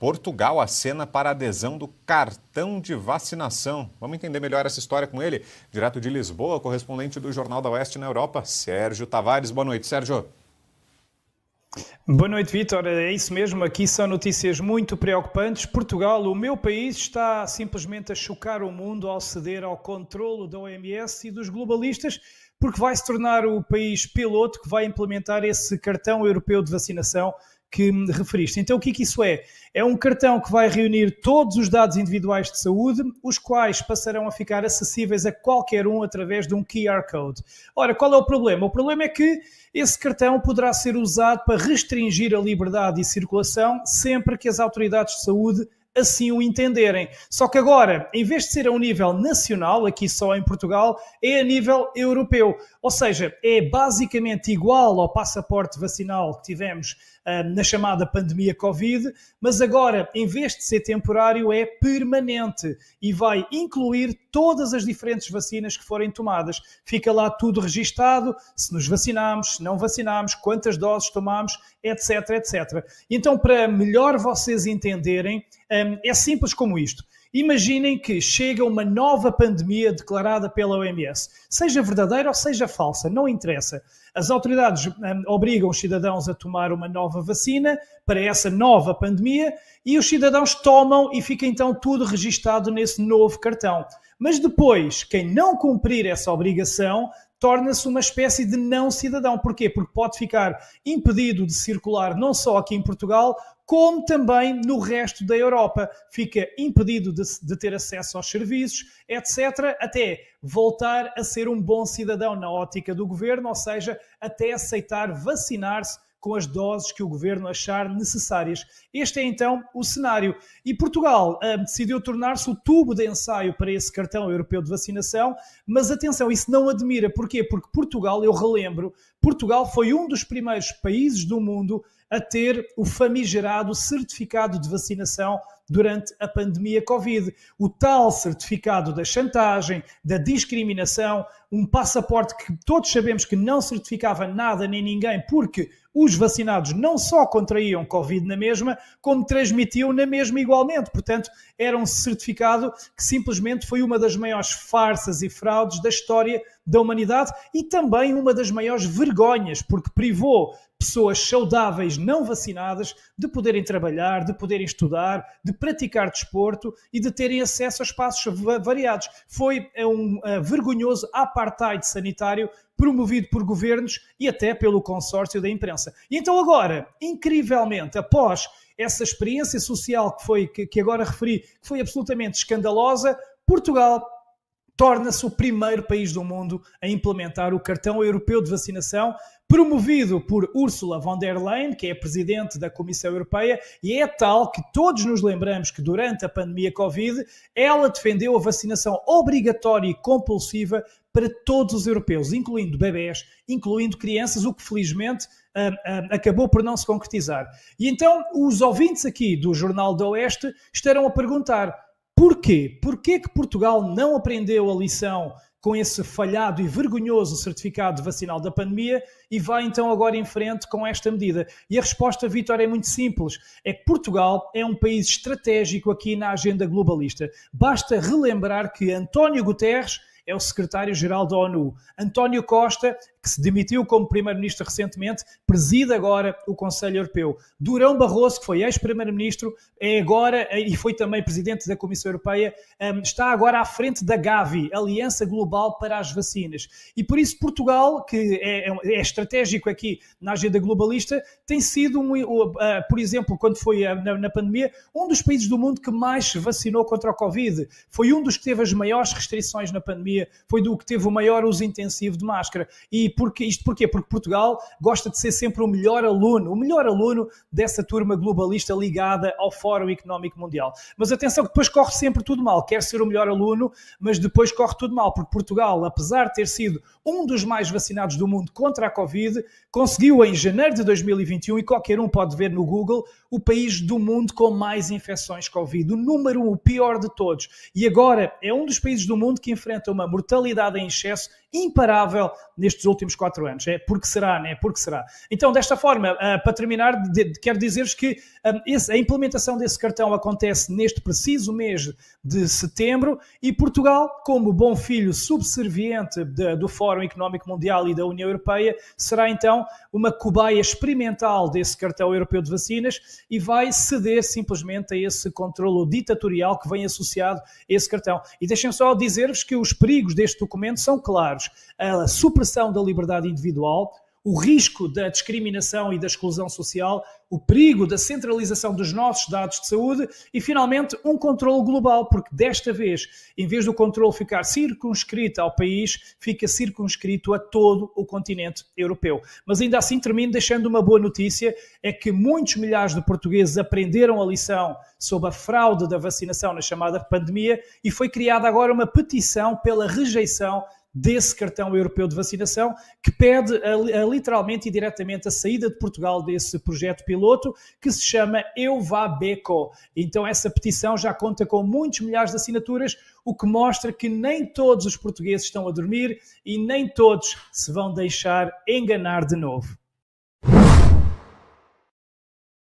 Portugal acena para adesão do cartão de vacinação. Vamos entender melhor essa história com ele? Direto de Lisboa, correspondente do Jornal da Oeste na Europa, Sérgio Tavares. Boa noite, Sérgio. Boa noite, Vitor. É isso mesmo, aqui são notícias muito preocupantes. Portugal, o meu país, está simplesmente a chocar o mundo ao ceder ao controlo da OMS e dos globalistas, porque vai se tornar o país piloto que vai implementar esse cartão europeu de vacinação que referiste. Então, o que é que isso é? É um cartão que vai reunir todos os dados individuais de saúde, os quais passarão a ficar acessíveis a qualquer um através de um QR Code. Ora, qual é o problema? O problema é que esse cartão poderá ser usado para restringir a liberdade e circulação sempre que as autoridades de saúde assim o entenderem. Só que agora, em vez de ser a um nível nacional, aqui só em Portugal, é a nível europeu. Ou seja, é basicamente igual ao passaporte vacinal que tivemos ah, na chamada pandemia Covid, mas agora, em vez de ser temporário, é permanente e vai incluir todas as diferentes vacinas que forem tomadas. Fica lá tudo registado, se nos vacinamos, se não vacinamos, quantas doses tomamos, etc, etc. Então, para melhor vocês entenderem, ah, é simples como isto. Imaginem que chega uma nova pandemia declarada pela OMS, seja verdadeira ou seja falsa, não interessa. As autoridades hum, obrigam os cidadãos a tomar uma nova vacina para essa nova pandemia e os cidadãos tomam e fica então tudo registado nesse novo cartão. Mas depois, quem não cumprir essa obrigação torna-se uma espécie de não cidadão. Porquê? Porque pode ficar impedido de circular não só aqui em Portugal, como também no resto da Europa. Fica impedido de, de, ter acesso aos serviços, etc., até voltar a ser um bom cidadão na ótica do governo, ou seja, até aceitar vacinar-se com as doses que o governo achar necessárias. Este é então o cenário. E Portugal ah, decidiu tornar-se o tubo de ensaio para esse cartão europeu de vacinação, mas atenção, isso não admira. Porquê? Porque Portugal, eu relembro, Portugal foi um dos primeiros países do mundo a ter o famigerado certificado de vacinação durante a pandemia Covid. O tal certificado da chantagem, da discriminação, um passaporte que todos sabemos que não certificava nada nem ninguém, porque os vacinados não só contraíam Covid na mesma, como transmitiam na mesma igualmente. Portanto, era um certificado que simplesmente foi uma das maiores farsas e fraudes da história da humanidade e também uma das maiores vergonhas, porque privou pessoas saudáveis não vacinadas de poderem trabalhar, de poderem estudar, de praticar desporto e de terem acesso a espaços variados. Foi é um é, vergonhoso apartheid sanitário promovido por governos e até pelo consórcio da imprensa. E então agora, incrivelmente, após essa experiência social que foi que agora referi, que foi absolutamente escandalosa, Portugal torna-se o primeiro país do mundo a implementar o cartão europeu de vacinação, promovido por Ursula von der Leyen, que é presidente da Comissão Europeia, e é tal que todos nos lembramos que durante a pandemia Covid, ela defendeu a vacinação obrigatória e compulsiva para todos os europeus, incluindo bebés, incluindo crianças, o que felizmente ah, ah, acabou por não se concretizar. E então os ouvintes aqui do Jornal do Oeste estarão a perguntar: Porquê? Porquê que Portugal não aprendeu a lição com esse falhado e vergonhoso certificado vacinal da pandemia e vai então agora em frente com esta medida? E a resposta, Vitor, é muito simples. É que Portugal é um país estratégico aqui na agenda globalista. Basta relembrar que António Guterres é o secretário-geral da ONU. António Costa, que se demitiu como primeiro-ministro recentemente, preside agora o Conselho Europeu. Durão Barroso, que foi ex-primeiro-ministro, é agora é, e foi também presidente da Comissão Europeia, hum, está agora à frente da Gavi, Aliança Global para as Vacinas. E por isso Portugal, que é, é, é estratégico aqui na agenda globalista, tem sido, um, por exemplo, quando foi na, na pandemia, um dos países do mundo que mais vacinou contra a Covid. Foi um dos que teve as maiores restrições na pandemia, foi do que teve o maior uso intensivo de máscara. E porque, isto porquê? Porque Portugal gosta de ser sempre o melhor aluno, o melhor aluno dessa turma globalista ligada ao Fórum Económico Mundial. Mas atenção que depois corre sempre tudo mal. Quer ser o melhor aluno, mas depois corre tudo mal, porque Portugal, apesar de ter sido um dos mais vacinados do mundo contra a Covid, conseguiu em janeiro de 2021, e qualquer um pode ver no Google, o país do mundo com mais infecções Covid. O número, o pior de todos. E agora é um dos países do mundo que enfrenta uma mortalidade em excesso imparável nestes últimos quatro anos. É porque será, né? Porque será. Então, desta forma, ah, para terminar, quero dizer-vos que ah, a implementação desse cartão acontece neste preciso mês de setembro e Portugal, como bom filho subserviente do Fórum Económico Mundial e da União Europeia, será então uma cobaia experimental desse cartão europeu de vacinas e vai ceder simplesmente a esse controlo ditatorial que vem associado a esse cartão. E deixem só dizer-vos que os perigos deste documento são claros a supressão da liberdade individual, o risco da discriminação e da exclusão social, o perigo da centralização dos nossos dados de saúde e, finalmente, um controle global, porque desta vez, em vez do controle ficar circunscrito ao país, fica circunscrito a todo o continente europeu. Mas ainda assim termino deixando uma boa notícia, é que muitos milhares de portugueses aprenderam a lição sobre a fraude da vacinação na chamada pandemia e foi criada agora uma petição pela rejeição desse cartão europeu de vacinação, que pede a, a, literalmente e diretamente a saída de Portugal desse projeto piloto, que se chama Eu Então, essa petição já conta com muitos milhares de assinaturas, o que mostra que nem todos os portugueses estão a dormir e nem todos se vão deixar enganar de novo.